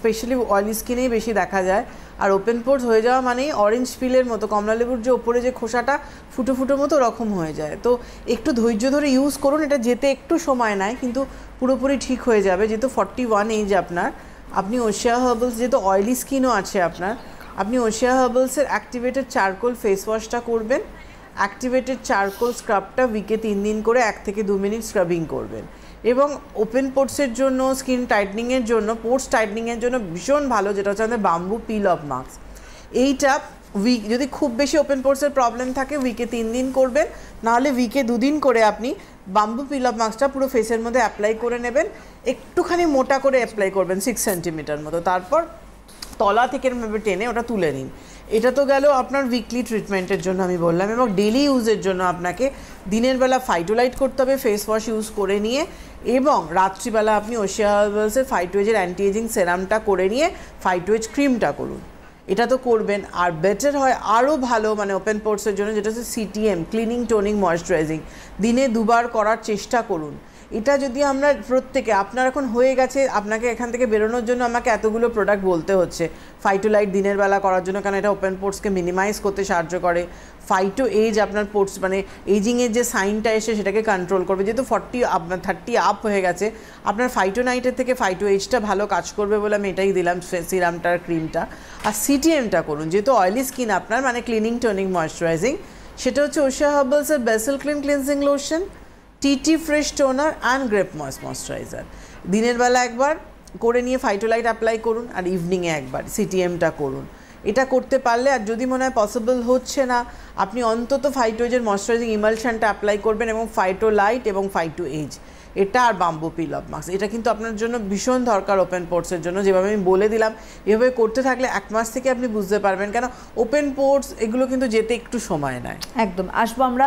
specially oily স্কিনেই বেশি দেখা যায় আর ওপেন পোর্স হয়ে যাওয়া মানেই অরেঞ্জ পিলের মতো কমলা লেবুর যে ওপরে যে খোসাটা ফুটো ফুটো মতো ওরকম হয়ে যায় তো একটু ধৈর্য ধরে ইউজ করুন এটা যেতে একটু সময় নেয় কিন্তু পুরোপুরি ঠিক হয়ে যাবে যেহেতু ফর্টি ওয়ান এজ আপনার আপনি ওশিয়া হার্বলস যেহেতু অয়েলি স্কিনও আছে আপনার আপনি ওশিয়া হার্বলসের অ্যাক্টিভেটেড চারকোল ফেস ওয়াশটা করবেন অ্যাক্টিভেটেড চারকোল স্ক্রাবটা উইকে তিন দিন করে এক থেকে দু মিনিট স্ক্রাবিং করবেন এবং ওপেন পোর্টসের জন্য স্কিন টাইটনিংয়ের জন্য পোর্টস টাইটনিংয়ের জন্য ভীষণ ভালো যেটা হচ্ছে আমাদের বাম্বু পিল অফ মাস্ক এইটা উইক যদি খুব বেশি ওপেন পোর্টসের প্রবলেম থাকে উইকে তিন দিন করবেন নাহলে উইকে দুদিন করে আপনি বাম্বু পিল অফ মাস্কটা পুরো ফেসের মধ্যে অ্যাপ্লাই করে নেবেন একটুখানি মোটা করে অ্যাপ্লাই করবেন সিক্স সেন্টিমিটার মতো তারপর তলা থেকে টেনে ওটা তুলে নিন এটা তো গেল আপনার উইকলি ট্রিটমেন্টের জন্য আমি বললাম এবং ডেলি ইউজের জন্য আপনাকে দিনের বেলা ফাইটোলাইট করতে হবে ফেস ওয়াশ ইউজ করে নিয়ে এবং রাত্রিবেলা আপনি ওশিয়া হার্বালসের ফাইটোয়েজের অ্যান্টি এজিং সেরামটা করে নিয়ে ফাইটোয়েজ ক্রিমটা করুন এটা তো করবেন আর বেটার হয় আরও ভালো মানে ওপেন পোর্টসের জন্য যেটা হচ্ছে সিটিএম ক্লিনিং টোনিং ময়শ্চারাইজিং দিনে দুবার করার চেষ্টা করুন এটা যদি আমরা প্রত্যেকে আপনার এখন হয়ে গেছে আপনাকে এখান থেকে বেরোনোর জন্য আমাকে এতগুলো প্রোডাক্ট বলতে হচ্ছে ফাইটো লাইট দিনের বেলা করার জন্য কারণ এটা ওপেন পোর্টসকে মিনিমাইজ করতে সাহায্য করে ফাইটো এজ আপনার পোর্টস মানে এজিংয়ের যে সাইনটা এসে সেটাকে কন্ট্রোল করবে যেহেতু ফর্টি আপনার থার্টি আপ হয়ে গেছে আপনার ফাইটো নাইটের থেকে ফাইটো এজটা ভালো কাজ করবে বলে আমি এটাই দিলাম সিরামটার ক্রিমটা আর সিটিএমটা করুন যেহেতু অয়েলি স্কিন আপনার মানে ক্লিনিং টোনিং ময়শ্চারাইজিং সেটা হচ্ছে ওশা হার্বালসের basil clean cleansing lotion tea tree fresh toner and grape ময়েস ময়শ্চারাইজার দিনের বেলা একবার করে নিয়ে ফাইটোলাইট অ্যাপ্লাই করুন আর ইভিনিংয়ে একবার সিটিএমটা করুন এটা করতে পারলে আর যদি মনে হয় পসিবল হচ্ছে না আপনি অন্তত ফাইটোজের ময়শ্চারাইজিং ইমালশানটা অ্যাপ্লাই করবেন এবং ফাইটোলাইট এবং ফাইটো এজ এটা আর বাম্বু অফ মাস্ক এটা কিন্তু আপনার জন্য ভীষণ দরকার ওপেন পোর্টসের জন্য যেভাবে আমি বলে দিলাম এভাবে করতে থাকলে এক মাস থেকে আপনি বুঝতে পারবেন কেন ওপেন পোর্টস এগুলো কিন্তু যেতে একটু সময় নেয় একদম আসবো আমরা